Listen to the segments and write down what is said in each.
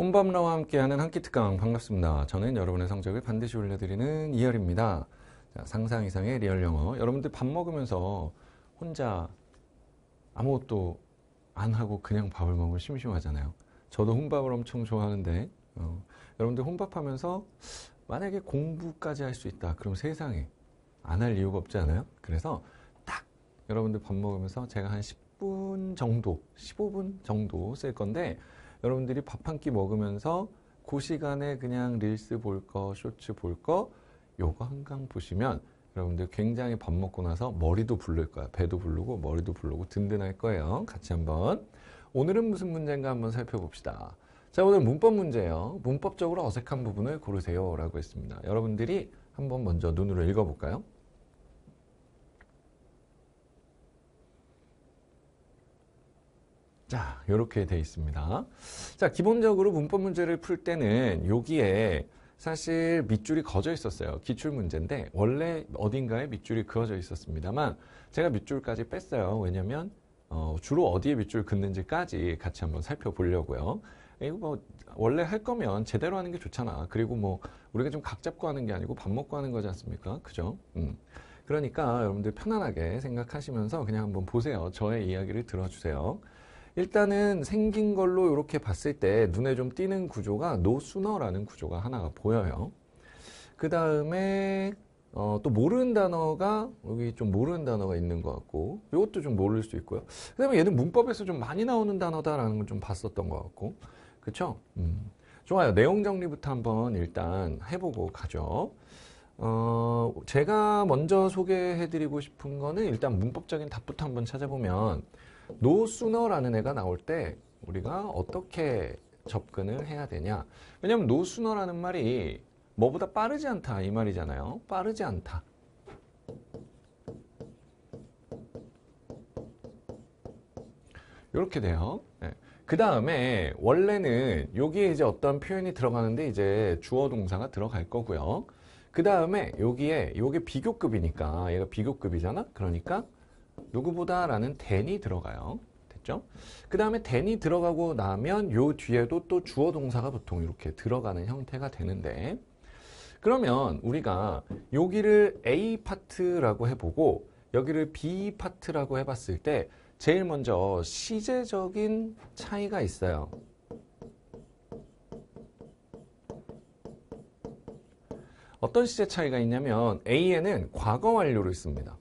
홈밤나와 함께하는 한끼 특강 반갑습니다. 저는 여러분의 성적을 반드시 올려드리는 이열입니다. 자, 상상 이상의 리얼 영어. 여러분들 밥 먹으면서 혼자 아무것도 안 하고 그냥 밥을 먹으면 심심하잖아요. 저도 혼밥을 엄청 좋아하는데 어, 여러분들 혼밥하면서 만약에 공부까지 할 수 있다. 그럼 세상에 안 할 이유가 없지 않아요? 그래서 딱 여러분들 밥 먹으면서 제가 한 10분 정도, 15분 정도 쓸 건데 여러분들이 밥 한 끼 먹으면서 그 시간에 그냥 릴스 볼 거, 쇼츠 볼 거, 요거 한강 보시면 여러분들 굉장히 밥 먹고 나서 머리도 부를 거야. 배도 부르고 머리도 부르고 든든할 거예요. 같이 한번. 오늘은 무슨 문제인가 한번 살펴봅시다. 자, 오늘 문법 문제예요. 문법적으로 어색한 부분을 고르세요. 라고 했습니다. 여러분들이 한번 먼저 눈으로 읽어볼까요? 자, 이렇게 돼 있습니다. 자, 기본적으로 문법 문제를 풀 때는 여기에 사실 밑줄이 거져 있었어요. 기출 문제인데 원래 어딘가에 밑줄이 그어져 있었습니다만 제가 밑줄까지 뺐어요. 왜냐면 어, 주로 어디에 밑줄 긋는지까지 같이 한번 살펴보려고요. 이거 뭐 원래 할 거면 제대로 하는 게 좋잖아. 그리고 뭐 우리가 좀 각 잡고 하는 게 아니고 밥 먹고 하는 거지 않습니까? 그죠? 음. 그러니까 여러분들 편안하게 생각하시면서 그냥 한번 보세요. 저의 이야기를 들어주세요. 일단은 생긴 걸로 이렇게 봤을 때 눈에 좀 띄는 구조가 노수너라는 구조가 하나가 보여요. 그 다음에 어, 또 모르는 단어가 여기 좀 모르는 단어가 있는 것 같고 이것도 좀 모를 수 있고요. 그 다음에 얘는 문법에서 좀 많이 나오는 단어다라는 걸 좀 봤었던 것 같고 그쵸? 음. 좋아요. 내용 정리부터 한번 일단 해보고 가죠. 어, 제가 먼저 소개해드리고 싶은 거는 일단 문법적인 답부터 한번 찾아보면 노수너라는 애가 나올 때 우리가 어떻게 접근을 해야 되냐 왜냐면 노수너라는 말이 뭐보다 빠르지 않다 이 말이잖아요 빠르지 않다 이렇게 돼요 네. 예. 그 다음에 원래는 여기에 이제 어떤 표현이 들어가는데 이제 주어 동사가 들어갈 거고요 그 다음에 여기에 이게 비교급이니까 얘가 비교급이잖아 그러니까 누구보다라는 t 이 들어가요. 됐죠? 그 다음에 t 이 들어가고 나면 요 뒤에도 또 주어 동사가 보통 이렇게 들어가는 형태가 되는데 그러면 우리가 여기를 A 파트라고 해보고 여기를 B 파트라고 해봤을 때 제일 먼저 시제적인 차이가 있어요. 어떤 시제 차이가 있냐면 A에는 과거 완료를 씁니다.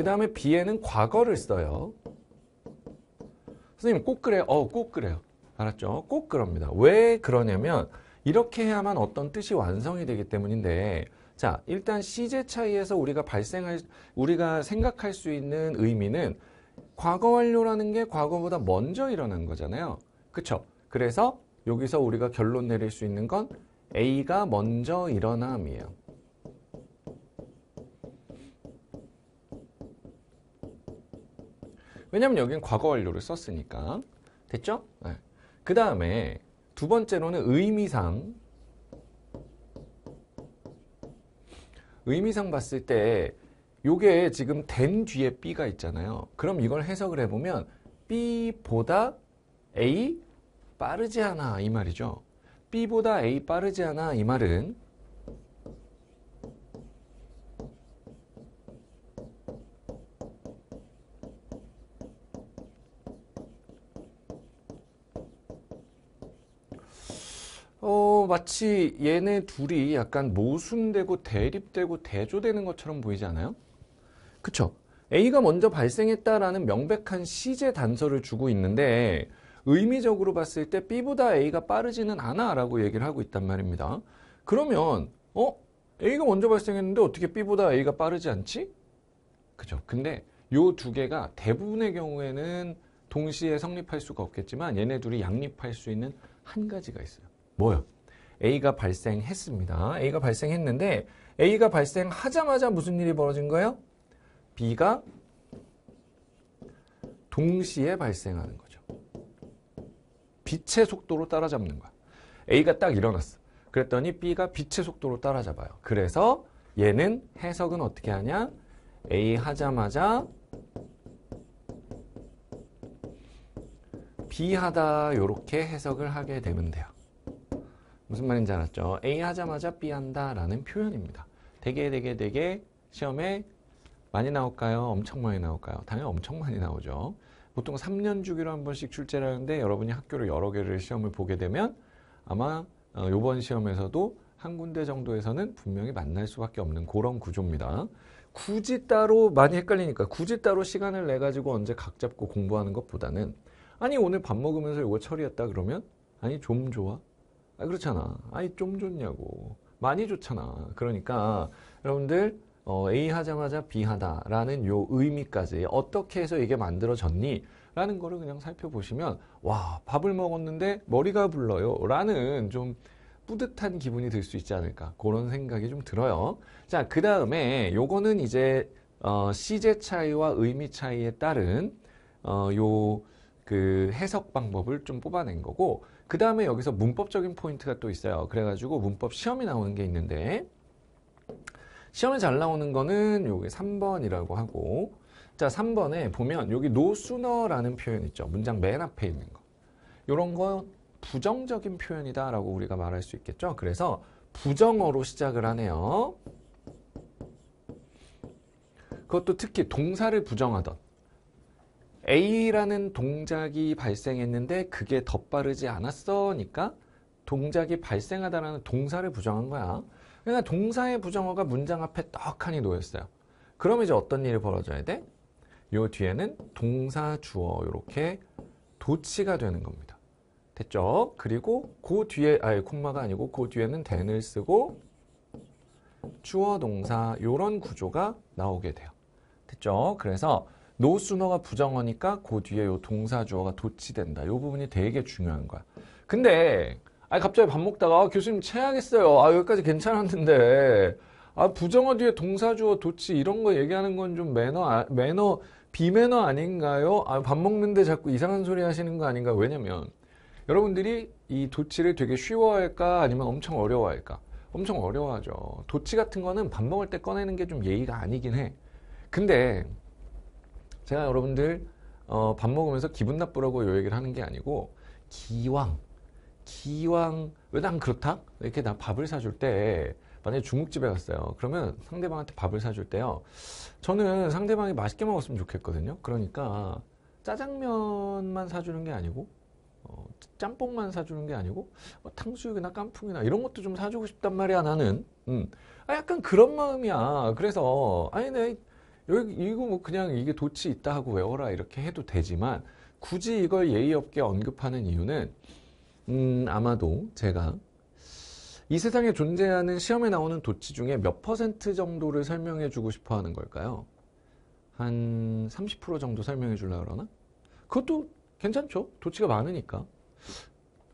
그 다음에 비에는 과거를 써요. 선생님 꼭 그래요? 어, 꼭 그래요. 알았죠? 꼭 그럽니다. 왜 그러냐면 이렇게 해야만 어떤 뜻이 완성이 되기 때문인데 자, 일단 시제 차이에서 우리가 발생할 우리가 생각할 수 있는 의미는 과거 완료라는 게 과거보다 먼저 일어난 거잖아요. 그쵸 그래서 여기서 우리가 결론 내릴 수 있는 건 A가 먼저 일어남이에요. 왜냐면 여기는 과거 완료를 썼으니까. 됐죠? 네. 그 다음에 두 번째로는 의미상. 의미상 봤을 때 요게 지금 된 뒤에 B가 있잖아요. 그럼 이걸 해석을 해보면 B보다 A 빠르지 않아 이 말이죠. B보다 A 빠르지 않아 이 말은 어, 마치 얘네 둘이 약간 모순되고 대립되고 대조되는 것처럼 보이지 않아요? 그쵸? A가 먼저 발생했다라는 명백한 시제 단서를 주고 있는데 의미적으로 봤을 때 B보다 A가 빠르지는 않아 라고 얘기를 하고 있단 말입니다. 그러면 어? A가 먼저 발생했는데 어떻게 B보다 A가 빠르지 않지? 그죠. 근데 요 두 개가 대부분의 경우에는 동시에 성립할 수가 없겠지만 얘네 둘이 양립할 수 있는 한 가지가 있어요. 뭐요? A가 발생했습니다. A가 발생했는데 A가 발생하자마자 무슨 일이 벌어진 거예요? B가 동시에 발생하는 거죠. 빛의 속도로 따라잡는 거야. A가 딱 일어났어. 그랬더니 B가 빛의 속도로 따라잡아요. 그래서 얘는 해석은 어떻게 하냐? A 하자마자 B 하다 이렇게 해석을 하게 되면 돼요. 무슨 말인지 알았죠? A 하자마자 B 한다라는 표현입니다. 되게 되게 되게 시험에 많이 나올까요? 엄청 많이 나올까요? 당연히 엄청 많이 나오죠. 보통 3년 주기로 한 번씩 출제를 하는데 여러분이 학교를 여러 개를 시험을 보게 되면 아마 어, 요번 시험에서도 한 군데 정도에서는 분명히 만날 수밖에 없는 그런 구조입니다. 굳이 따로 많이 헷갈리니까 굳이 따로 시간을 내 가지고 언제 각 잡고 공부하는 것보다는 아니 오늘 밥 먹으면서 이거 처리했다 그러면 아니 좀 좋아 아, 그렇잖아. 아니, 좀 좋냐고. 많이 좋잖아. 그러니까 여러분들 어, A 하자마자 B 하다라는 요 의미까지 어떻게 해서 이게 만들어졌니? 라는 거를 그냥 살펴보시면 와 밥을 먹었는데 머리가 불러요 라는 좀 뿌듯한 기분이 들 수 있지 않을까 그런 생각이 좀 들어요 자 그 다음에 요거는 이제 어, 시제 차이와 의미 차이에 따른 어, 요그 해석 방법을 좀 뽑아낸 거고 그 다음에 여기서 문법적인 포인트가 또 있어요. 그래가지고 문법 시험이 나오는 게 있는데 시험에 잘 나오는 거는 요게 3번이라고 하고 자 3번에 보면 여기 no sooner라는 표현 있죠. 문장 맨 앞에 있는 거. 요런 거 부정적인 표현이다 라고 우리가 말할 수 있겠죠. 그래서 부정어로 시작을 하네요. 그것도 특히 동사를 부정하던 A라는 동작이 발생했는데 그게 덧바르지 않았어니까 동작이 발생하다라는 동사를 부정한 거야. 그러니까 동사의 부정어가 문장 앞에 떡하니 놓였어요. 그럼 이제 어떤 일이 벌어져야 돼? 요 뒤에는 동사 주어 이렇게 도치가 되는 겁니다. 됐죠? 그리고 그 뒤에 아예 콤마가 아니고 그 뒤에는 t 을 쓰고 주어 동사 요런 구조가 나오게 돼요. 됐죠? 그래서 노순어가 부정어니까 그 뒤에 요 동사주어가 도치된다. 요 부분이 되게 중요한 거야. 근데 아 갑자기 밥 먹다가 아, 교수님 체하겠어요. 아 여기까지 괜찮았는데 아 부정어 뒤에 동사주어 도치 이런 거 얘기하는 건 좀 매너 아, 매너 비매너 아닌가요? 아 밥 먹는데 자꾸 이상한 소리 하시는 거 아닌가? 왜냐면 여러분들이 이 도치를 되게 쉬워할까 아니면 엄청 어려워할까? 엄청 어려워하죠. 도치 같은 거는 밥 먹을 때 꺼내는 게 좀 예의가 아니긴 해. 근데 제가 여러분들 어, 밥 먹으면서 기분 나쁘라고 요 얘기를 하는 게 아니고 기왕 기왕 왜 난 그렇다? 이렇게 나 밥을 사줄 때 만약에 중국집에 갔어요. 그러면 상대방한테 밥을 사줄 때요. 저는 상대방이 맛있게 먹었으면 좋겠거든요. 그러니까 짜장면만 사주는 게 아니고 어, 짬뽕만 사주는 게 아니고 어, 탕수육이나 깐풍이나 이런 것도 좀 사주고 싶단 말이야 나는 음. 아, 약간 그런 마음이야 그래서 아니 내 여기 이거 뭐 그냥 이게 도치 있다 하고 외워라 이렇게 해도 되지만 굳이 이걸 예의 없게 언급하는 이유는 음, 아마도 제가 이 세상에 존재하는 시험에 나오는 도치 중에 몇 퍼센트 정도를 설명해 주고 싶어 하는 걸까요? 한 30% 정도 설명해 주려고 그러나? 그것도 괜찮죠. 도치가 많으니까.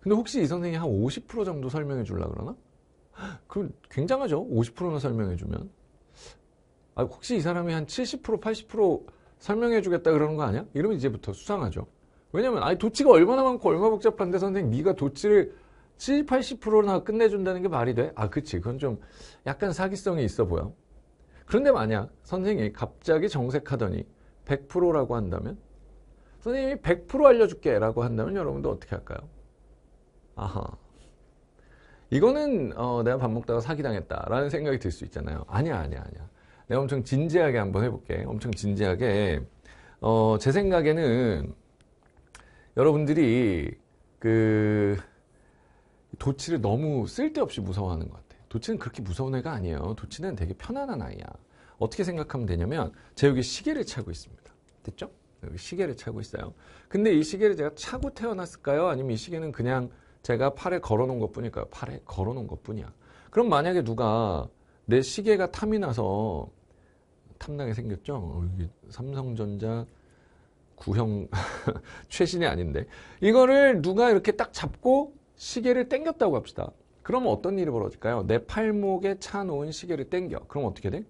근데 혹시 이 선생이 님한50% 정도 설명해 주려고 그러나? 그럼 굉장하죠. 50%나 설명해 주면. 아, 혹시 이 사람이 한 70% 80% 설명해 주겠다 그러는 거 아니야? 이러면 이제부터 수상하죠. 왜냐면 아니 도치가 얼마나 많고 얼마나 복잡한데 선생님 네가 도치를 70, 80%나 끝내준다는 게 말이 돼? 아 그치 그건 좀 약간 사기성이 있어 보여. 그런데 만약 선생님이 갑자기 정색하더니 100%라고 한다면 선생님이 100% 알려줄게 라고 한다면 여러분도 어떻게 할까요? 아하 이거는 어, 내가 밥 먹다가 사기당했다 라는 생각이 들 수 있잖아요. 아니야 아니야 아니야. 내가 엄청 진지하게 한번 해볼게. 엄청 진지하게. 어, 제 생각에는 여러분들이 그 도치를 너무 쓸데없이 무서워하는 것 같아요. 도치는 그렇게 무서운 애가 아니에요. 도치는 되게 편안한 아이야. 어떻게 생각하면 되냐면 제 여기 시계를 차고 있습니다. 됐죠? 여기 시계를 차고 있어요. 근데 이 시계를 제가 차고 태어났을까요? 아니면 이 시계는 그냥 제가 팔에 걸어놓은 것 뿐일까요? 팔에 걸어놓은 것 뿐이야. 그럼 만약에 누가 내 시계가 탐이 나서 탐나게 생겼죠. 어, 이게 삼성전자 구형 최신이 아닌데 이거를 누가 이렇게 딱 잡고 시계를 땡겼다고 합시다. 그러면 어떤 일이 벌어질까요? 내 팔목에 차 놓은 시계를 땡겨 그럼 어떻게 돼?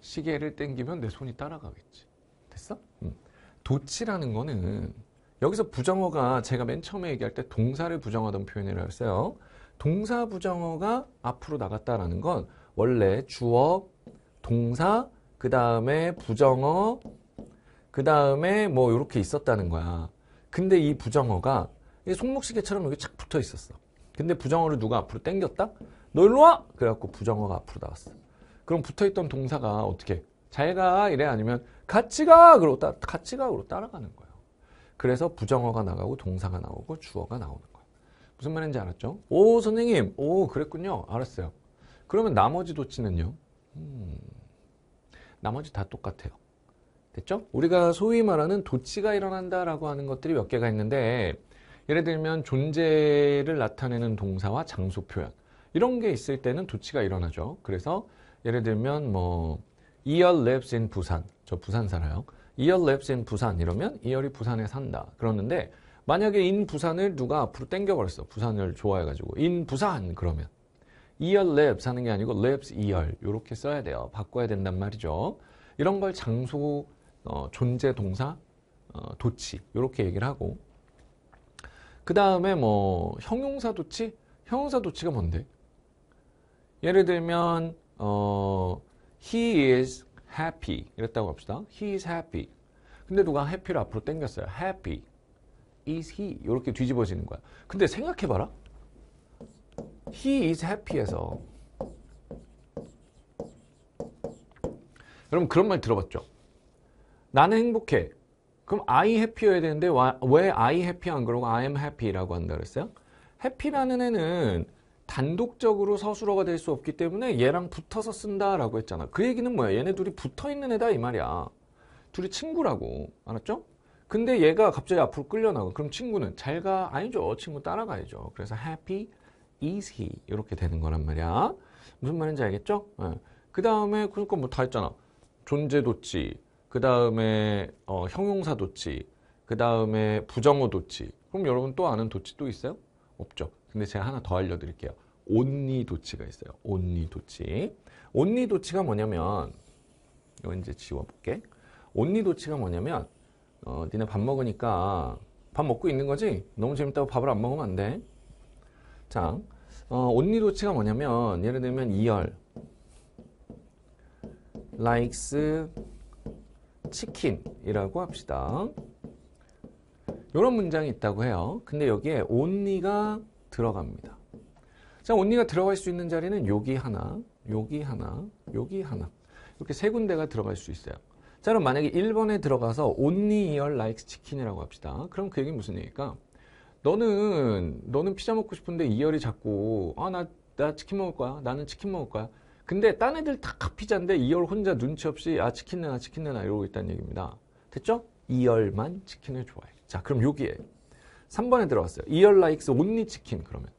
시계를 땡기면내 손이 따라가겠지. 됐어? 응. 도치라는 거는 여기서 부정어가 제가 맨 처음에 얘기할 때 동사를 부정하던 표현이라고 했어요. 동사 부정어가 앞으로 나갔다라는 건 원래 주어, 동사, 그 다음에 부정어, 그 다음에 뭐 이렇게 있었다는 거야. 근데 이 부정어가 손목시계처럼 여기 착 붙어 있었어. 근데 부정어를 누가 앞으로 땡겼다너 일로 와! 그래갖고 부정어가 앞으로 나왔어. 그럼 붙어있던 동사가 어떻게 잘 가! 이래 아니면 같이 가! 그러고 따, 같이 가! 그러고 따라가는 거야. 그래서 부정어가 나가고 동사가 나오고 주어가 나오는 거예요. 무슨 말인지 알았죠? 오 선생님 오 그랬군요. 알았어요. 그러면 나머지 도치는요? 음, 나머지 다 똑같아요. 됐죠? 우리가 소위 말하는 도치가 일어난다라고 하는 것들이 몇 개가 있는데 예를 들면 존재를 나타내는 동사와 장소 표현 이런 게 있을 때는 도치가 일어나죠. 그래서 예를 들면 뭐 이열 랩스 인 부산 저 부산 살아요. 이열 랩스 인 부산 이러면 이열이 부산에 산다. 그러는데 만약에 인 부산을 누가 앞으로 땡겨버렸어. 부산을 좋아해가지고 인 부산 그러면 이열 랩 사는 게 아니고 랩스 이열 이렇게 써야 돼요. 바꿔야 된단 말이죠. 이런 걸 장소 어, 존재 동사 어, 도치 이렇게 얘기를 하고 그 다음에 뭐 형용사 도치 형용사 도치가 뭔데? 예를 들면 어, he is happy 이랬다고 합시다. He is happy. 근데 누가 happy를 앞으로 당겼어요. happy is he 이렇게 뒤집어지는 거야. 근데 생각해봐라. He is happy에서 여러분 그런 말 들어봤죠? 나는 행복해. 그럼 I happy여야 되는데 왜 I happy 안 그러고 I am happy라고 한다 그랬어요? happy라는 애는 단독적으로 서술어가 될 수 없기 때문에 얘랑 붙어서 쓴다라고 했잖아. 그 얘기는 뭐야? 얘네 둘이 붙어 있는 애다 이 말이야. 둘이 친구라고. 알았죠? 근데 얘가 갑자기 앞으로 끌려나가. 그럼 친구는 잘 가? 아니죠. 친구 따라가야죠. 그래서 happy is he 이렇게 되는 거란 말이야. 무슨 말인지 알겠죠? 네. 그 다음에 그러니까 뭐 다 했잖아. 존재 도치, 그 다음에 어, 형용사 도치, 그 다음에 부정어 도치. 그럼 여러분 또 아는 도치 또 있어요? 없죠. 근데 제가 하나 더 알려드릴게요. 온니도치가 있어요. 온니도치. 온니도치가 뭐냐면 이거 이제 지워볼게. 온니도치가 뭐냐면 어, 니네 밥 먹으니까 밥 먹고 있는 거지? 너무 재밌다고 밥을 안 먹으면 안 돼. 자, 어, 온니도치가 뭐냐면 예를 들면 이열 likes 치킨이라고 합시다. 이런 문장이 있다고 해요. 근데 여기에 only가 들어갑니다. 자, 언니가 들어갈 수 있는 자리는 여기 하나, 여기 하나, 여기 하나. 이렇게 세 군데가 들어갈 수 있어요. 자, 그럼 만약에 1번에 들어가서 온니 이얼 라이크 치킨이라고 합시다. 그럼 그 얘기 는 무슨 얘기일까? 너는 너는 피자 먹고 싶은데 이열이 자꾸 아나나 나 치킨 먹을 거야 나는 치킨 먹을 거야 근데 딴 애들 다 피자인데 이열 혼자 눈치 없이 아 치킨 내놔 치킨 내놔 이러고 있다는 얘기입니다 됐죠? 이열만 치킨을 좋아해 자 그럼 여기에 3번에 들어갔어요. 이열 라이크스 온니 치킨 그러면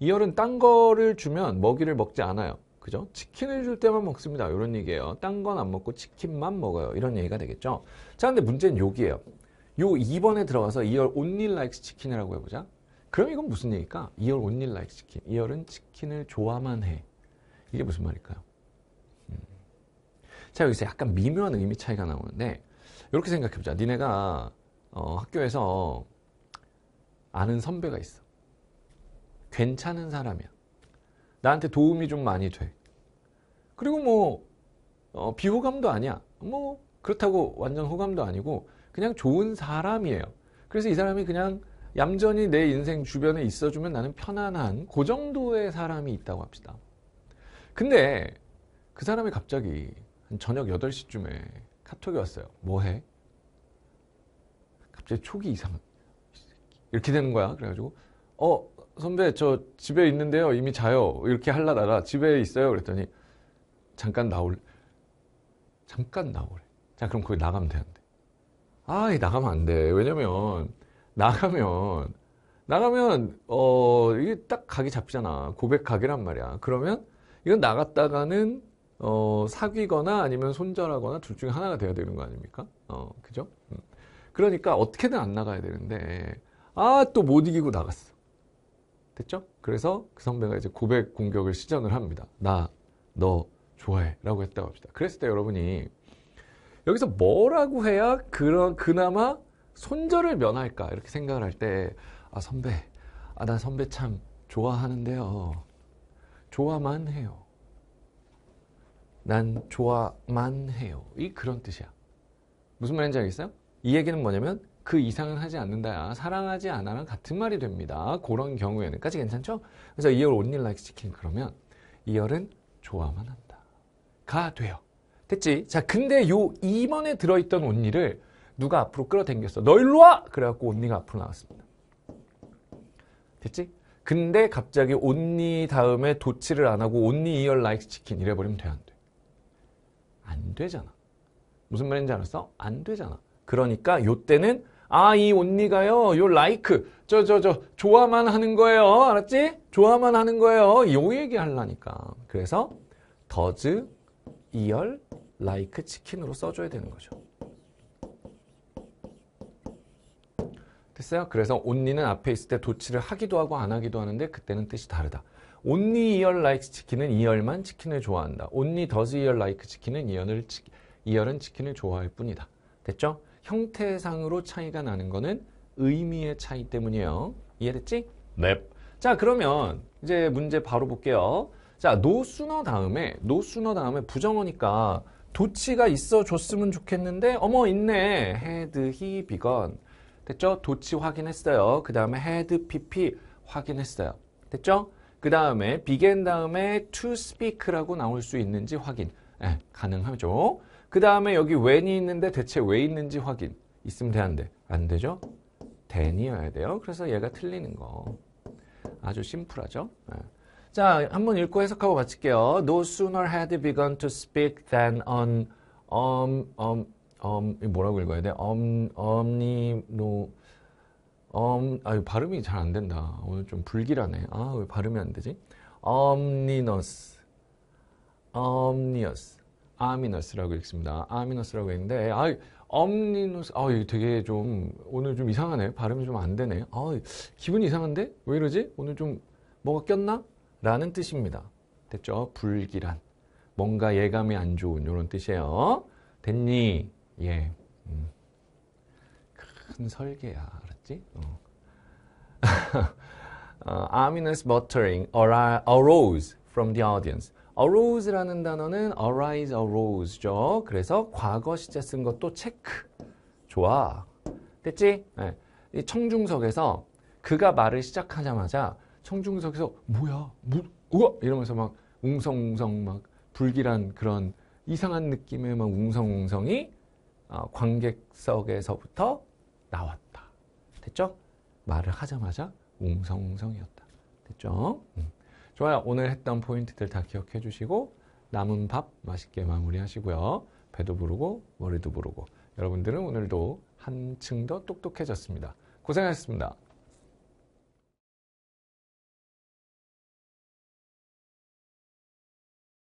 이열은 딴 거를 주면 먹이를 먹지 않아요. 그죠? 치킨을 줄 때만 먹습니다. 이런 얘기예요. 딴 건 안 먹고 치킨만 먹어요. 이런 얘기가 되겠죠. 자, 근데 문제는 여기예요. 요 2번에 들어가서 2열 온니 라이크스 치킨이라고 해보자. 그럼 이건 무슨 얘기일까? 2열 온니 라이크 치킨. 2열은 치킨을 좋아만 해. 이게 무슨 말일까요? 음. 자, 여기서 약간 미묘한 의미 차이가 나오는데 이렇게 생각해보자. 니네가 어, 학교에서 아는 선배가 있어. 괜찮은 사람이야. 나한테 도움이 좀 많이 돼. 그리고 뭐 어, 비호감도 아니야. 뭐 그렇다고 완전 호감도 아니고 그냥 좋은 사람이에요. 그래서 이 사람이 그냥 얌전히 내 인생 주변에 있어주면 나는 편안한 그 정도의 사람이 있다고 합시다. 근데 그 사람이 갑자기 저녁 8시쯤에 카톡이 왔어요. 뭐 해? 갑자기 촉이 이상한 이렇게 되는 거야. 그래가지고 어 선배 저 집에 있는데요 이미 자요 이렇게 할라다가 집에 있어요 그랬더니 잠깐 나올 잠깐 나오래. 자 그럼 거기 나가면 되는데 아이 나가면 안 돼. 왜냐면 나가면 나가면 어 이게 딱 각이 잡히잖아 고백 각이란 말이야. 그러면 이건 나갔다가는 어, 사귀거나 아니면 손절하거나 둘 중에 하나가 돼야 되는 거 아닙니까? 어, 그죠? 음. 그러니까 어떻게든 안 나가야 되는데 아, 또 못 이기고 나갔어. 됐죠? 그래서 그선배가 이제 고백 공격을 시전을 합니다. 나, 너 좋아해. 라고 했다고 합시다. 그랬을 때 여러분이 여기서 뭐라고 해야 그런, 그나마 손절을 면할까? 이렇게 생각을 할 때, 아, 선배. 아, 나 선배 참 좋아하는데요. 좋아만 해요. 난 좋아만 해요. 이 그런 뜻이야. 무슨 말인지 알겠어요? 이 얘기는 뭐냐면 그 이상은 하지 않는다. 사랑하지 않아랑 같은 말이 됩니다. 그런 경우에는까지 괜찮죠? 그래서 이열 온일 라이크 치킨 그러면 이열은 좋아만 한다. 가 돼요. 됐지? 자, 근데 요 2번에 들어있던 온니를 누가 앞으로 끌어당겼어. 너 일로 와! 그래갖고 온니가 앞으로 나왔습니다. 됐지? 근데 갑자기 온니 다음에 도치를 안 하고 온니 이열 라이크 치킨 이래버리면 돼, 안 돼? 안 되잖아. 무슨 말인지 알았어? 안 되잖아. 그러니까 요때는 아, 이언니가요요 like, 저, 저, 저, 좋아만 하는 거예요. 알았지? 좋아만 하는 거예요. 요 얘기 하려니까. 그래서, does, 이열, like, 치킨으로 써줘야 되는 거죠. 됐어요? 그래서 언니는 앞에 있을 때 도치를 하기도 하고 안 하기도 하는데 그때는 뜻이 다르다. 언니 이열 라이크 치킨은 이열만 치킨을 좋아한다. 언니 더즈 이열 라이크 치킨은 이열을 치, 이열은 치킨을 좋아할 뿐이다. 됐죠? 형태상으로 차이가 나는 거는 의미의 차이 때문이에요. 이해됐지? 네. 자, 그러면 이제 문제 바로 볼게요. 자, 노순어 다음에 노순어 다음에 부정어니까 도치가 있어 줬으면 좋겠는데 어머 있네. 헤드 히 비건. 됐죠? 도치 확인했어요. 그 다음에 헤드 PP 확인했어요. 됐죠? 그 다음에 begin 다음에 to speak라고 나올 수 있는지 확인 네, 가능하죠. 그 다음에 여기 when이 있는데 대체 왜 있는지 확인. 있으면 되는데 안 되죠? then이어야 돼요. 그래서 얘가 틀리는 거. 아주 심플하죠? 네. 자, 한번 읽고 해석하고 마칠게요. No sooner had begun to speak than on um, um, um, 뭐라고 읽어야 돼? um, omni, no, um, 아 발음이 잘 안 된다. 오늘 좀 불길하네. 아, 왜 발음이 안 되지? omninous, omnious. 아미너스라고 읽습니다. 아미너스라고 읽는데, 아, 엄니노스, 아, 이거 되게 좀, 오늘 좀 이상하네. 발음이 좀 안 되네. 아, 기분이 이상한데? 왜 이러지? 오늘 좀 뭐가 꼈나? 라는 뜻입니다. 됐죠? 불길한. 뭔가 예감이 안 좋은, 이런 뜻이에요. 됐니? 예. 음. 큰 설계야. 알았지? 어. uh, ominous muttering arose from the audience. arose라는 단어는 arise, arose죠. 그래서 과거 시제 쓴 것도 체크. 좋아. 됐지? 네. 이 청중석에서 그가 말을 시작하자마자 청중석에서 뭐야? 뭐, 우와! 이러면서 막 웅성웅성 막 불길한 그런 이상한 느낌의 막 웅성웅성이 어, 관객석에서부터 나왔다. 됐죠? 말을 하자마자 웅성웅성이었다. 됐죠? 음. 좋아요. 오늘 했던 포인트들 다 기억해 주시고 남은 밥 맛있게 마무리하시고요. 배도 부르고 머리도 부르고 여러분들은 오늘도 한층 더 똑똑해졌습니다. 고생하셨습니다.